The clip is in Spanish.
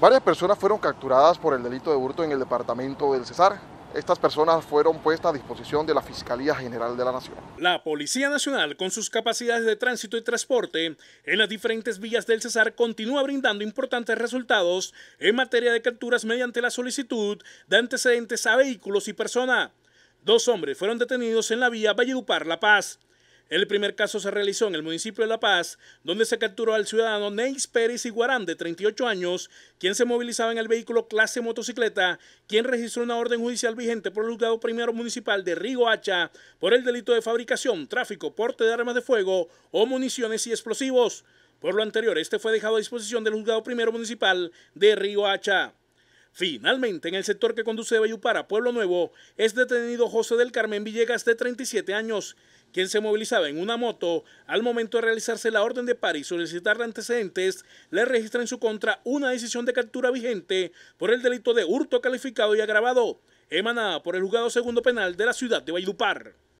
Varias personas fueron capturadas por el delito de hurto en el departamento del Cesar, estas personas fueron puestas a disposición de la Fiscalía General de la Nación. La Policía Nacional, con sus capacidades de tránsito y transporte en las diferentes vías del Cesar, continúa brindando importantes resultados en materia de capturas mediante la solicitud de antecedentes a vehículos y personas. Dos hombres fueron detenidos en la vía Valledupar-La Paz. El primer caso se realizó en el municipio de La Paz, donde se capturó al ciudadano Neis Pérez Iguarán, de 38 años, quien se movilizaba en el vehículo clase motocicleta, quien registró una orden judicial vigente por el juzgado primero municipal de Río Hacha por el delito de fabricación, tráfico, porte de armas de fuego o municiones y explosivos. Por lo anterior, este fue dejado a disposición del juzgado primero municipal de Río Hacha. Finalmente, en el sector que conduce de Bayupara, Pueblo Nuevo, es detenido José del Carmen Villegas, de 37 años, quien se movilizaba en una moto, al momento de realizarse la orden de par y solicitar antecedentes, le registra en su contra una decisión de captura vigente por el delito de hurto calificado y agravado, emanada por el juzgado segundo penal de la ciudad de Valledupar.